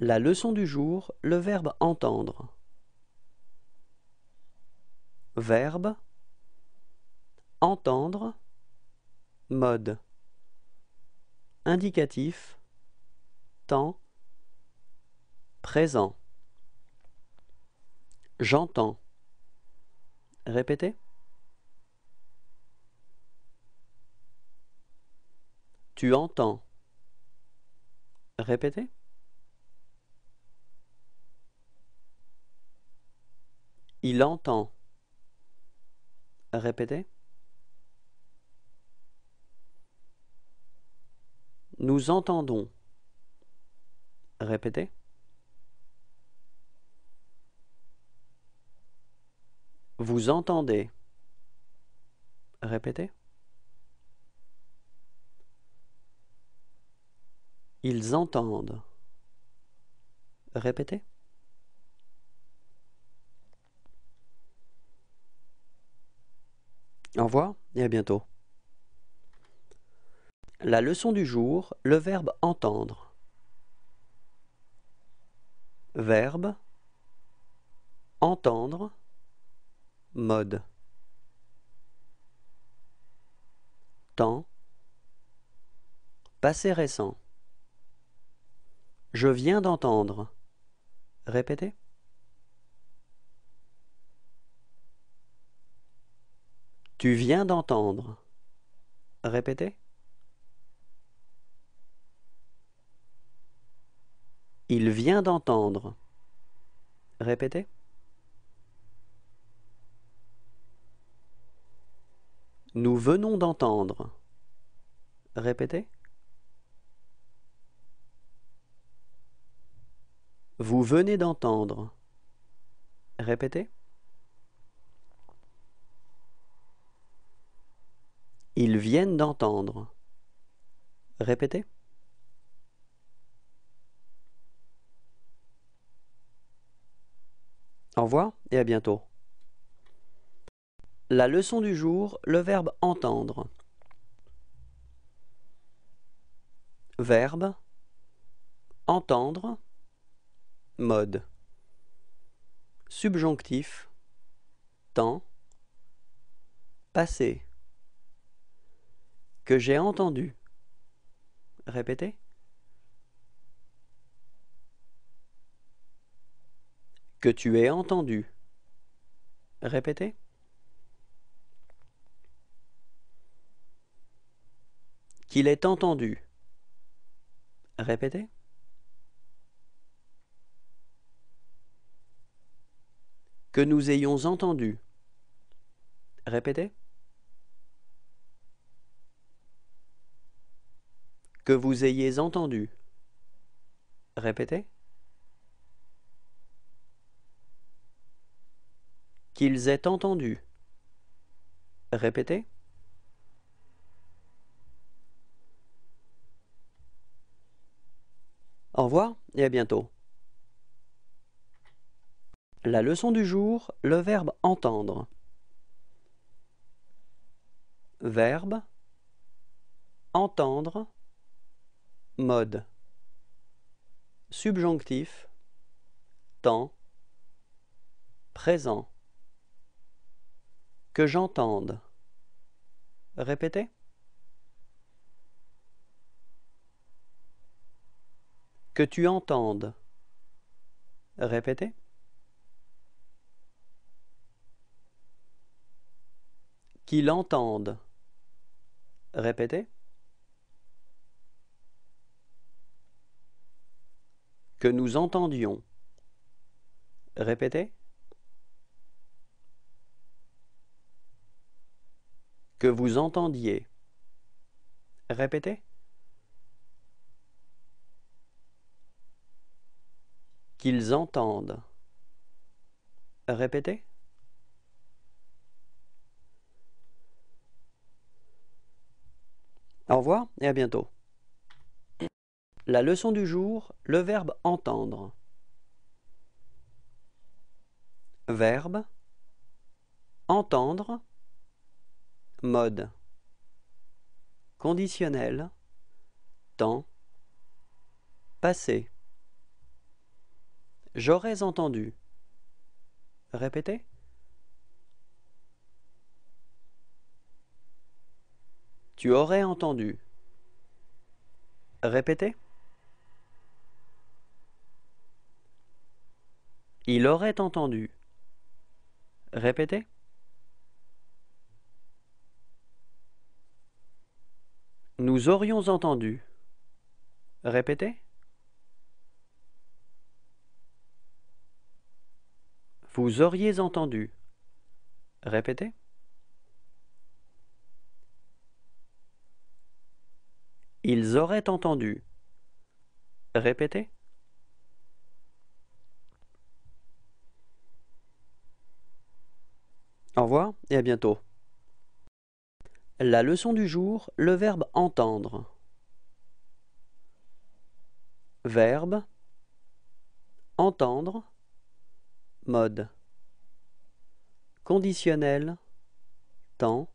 La leçon du jour, le verbe entendre. Verbe entendre mode indicatif temps présent j'entends répétez tu entends répétez Il entend. Répétez. Nous entendons. Répétez. Vous entendez. Répétez. Ils entendent. Répétez. Au revoir et à bientôt. La leçon du jour, le verbe entendre. Verbe entendre mode temps passé récent. Je viens d'entendre. Répétez. Tu viens d'entendre. Répétez. Il vient d'entendre. Répétez. Nous venons d'entendre. Répétez. Vous venez d'entendre. Répétez. Ils viennent d'entendre. Répétez. Au revoir et à bientôt. La leçon du jour, le verbe entendre. Verbe entendre mode subjonctif temps passé que j'ai entendu. Répétez. Que tu aies entendu. Répétez. Qu'il est entendu. Répétez. Que nous ayons entendu. Répétez. que vous ayez entendu. Répétez. Qu'ils aient entendu. Répétez. Au revoir et à bientôt. La leçon du jour, le verbe entendre. Verbe entendre mode subjonctif temps présent que j'entende répéter, que tu entendes répéter, qu'il entende répétez que nous entendions. Répétez. Que vous entendiez. Répétez. Qu'ils entendent. Répétez. Au revoir et à bientôt. La leçon du jour, le verbe entendre. Verbe entendre mode conditionnel temps passé J'aurais entendu. Répétez. Tu aurais entendu. Répétez. Il aurait entendu. Répétez. Nous aurions entendu. Répétez. Vous auriez entendu. Répétez. Ils auraient entendu. Répétez. Au revoir et à bientôt. La leçon du jour, le verbe entendre. Verbe entendre mode conditionnel temps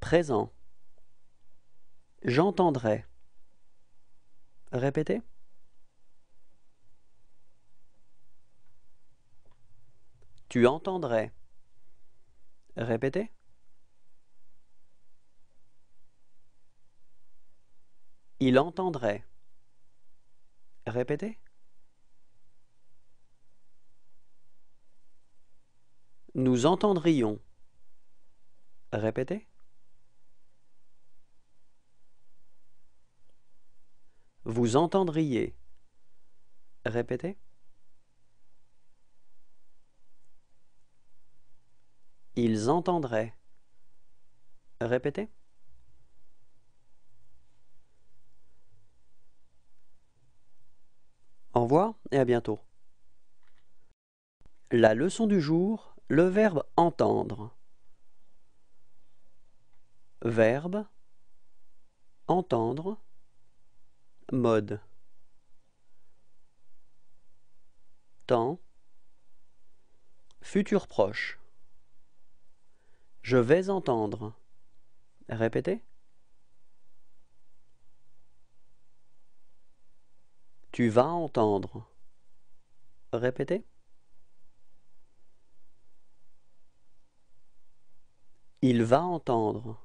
présent j'entendrai répétez tu entendrais. Répétez. Il entendrait. Répétez. Nous entendrions. Répétez. Vous entendriez. Répétez. Ils entendraient. Répétez. Au revoir et à bientôt. La leçon du jour, le verbe entendre. Verbe entendre mode temps futur proche je vais entendre. Répétez. Tu vas entendre. Répétez. Il va entendre.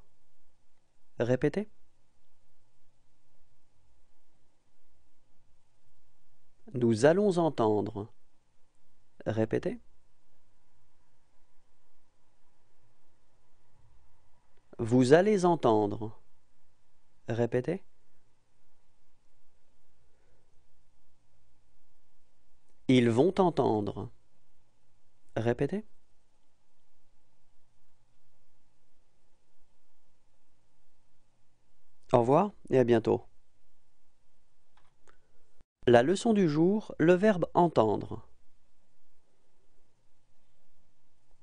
Répétez. Nous allons entendre. Répétez. Vous allez entendre. Répétez. Ils vont entendre. Répétez. Au revoir et à bientôt. La leçon du jour, le verbe entendre.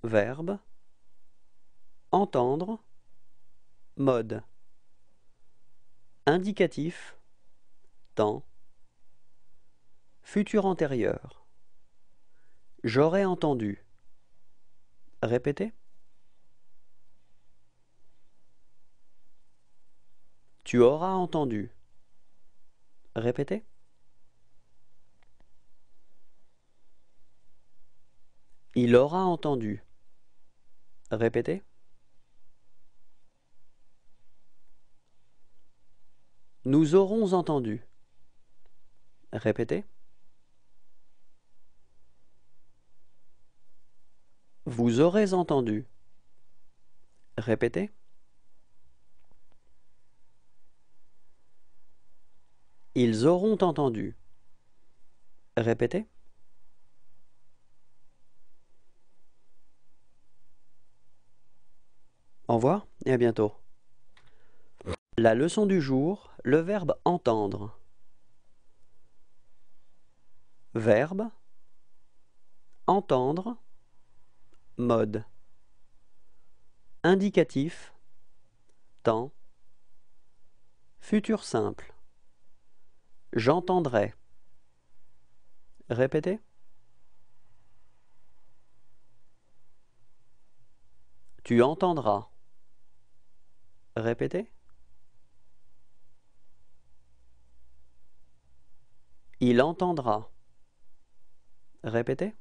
Verbe entendre mode indicatif temps futur antérieur j'aurais entendu répétez tu auras entendu répétez il aura entendu répétez Nous aurons entendu. Répétez. Vous aurez entendu. Répétez. Ils auront entendu. Répétez. Au revoir et à bientôt. La leçon du jour, le verbe entendre. Verbe entendre mode indicatif temps futur simple j'entendrai répétez tu entendras répétez Il entendra. Répétez.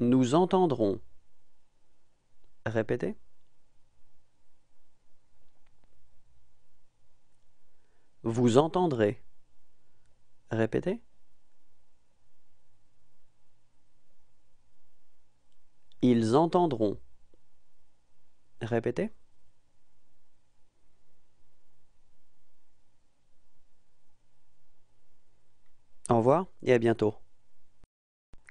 Nous entendrons. Répétez. Vous entendrez. Répétez. Ils entendront. Répétez. Au revoir et à bientôt.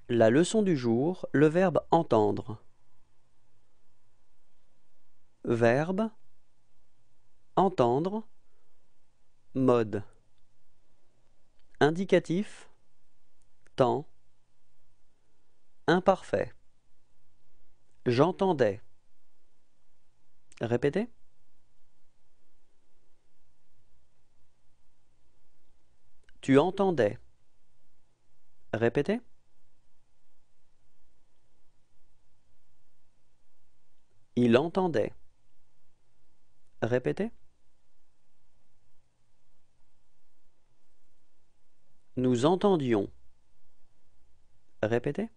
La leçon du jour, le verbe entendre. Verbe entendre mode indicatif temps imparfait j'entendais répétez tu entendais Répétez. Il entendait. Répétez. Nous entendions. Répétez.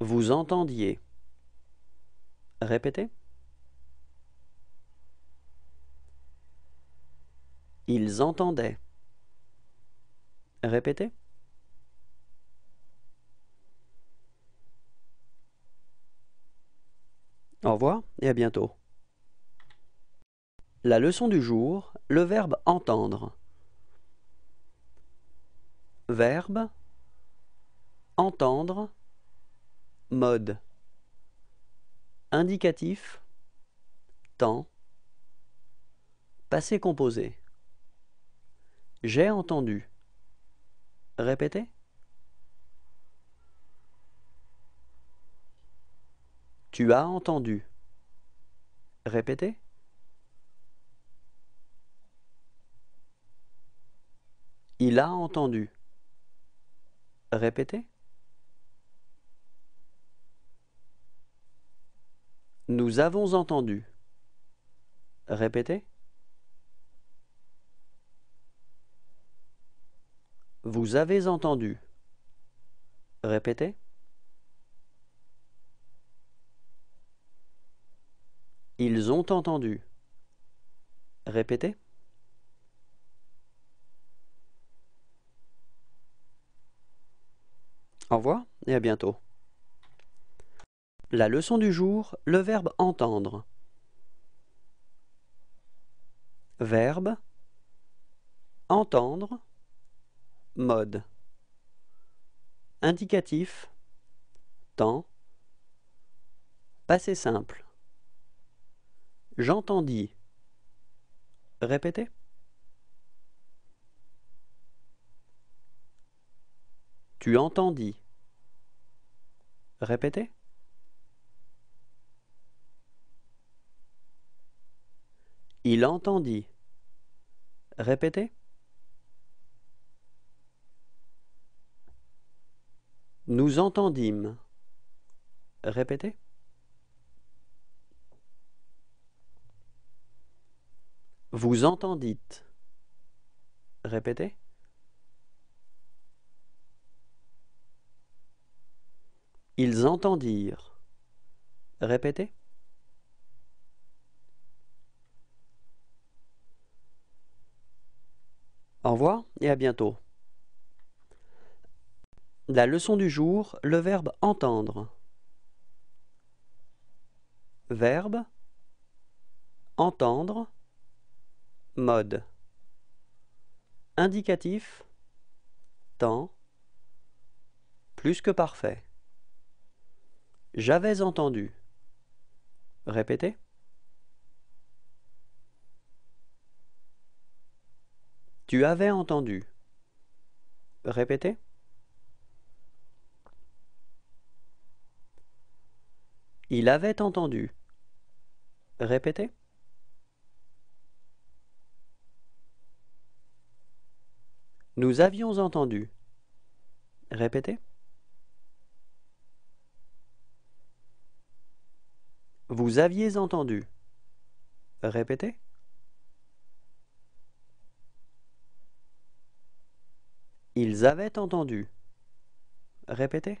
Vous entendiez. Répétez. Ils entendaient. Répétez. Au revoir et à bientôt. La leçon du jour, le verbe entendre. Verbe entendre mode indicatif temps passé composé j'ai entendu. Répétez. Tu as entendu. Répétez. Il a entendu. Répétez. Nous avons entendu. Répétez. Vous avez entendu. Répétez. Ils ont entendu. Répétez. Au revoir et à bientôt. La leçon du jour, le verbe entendre. Verbe entendre mode indicatif temps passé simple j'entendis répétez tu entendis répétez il entendit répétez Nous entendîmes. Répétez. Vous entendîtes. Répétez. Ils entendirent. Répétez. Au revoir et à bientôt. La leçon du jour, le verbe entendre. Verbe entendre mode indicatif temps plus que parfait. J'avais entendu. Répétez. Tu avais entendu. Répétez. Il avait entendu. Répétez. Nous avions entendu. Répétez. Vous aviez entendu. Répétez. Ils avaient entendu. Répétez.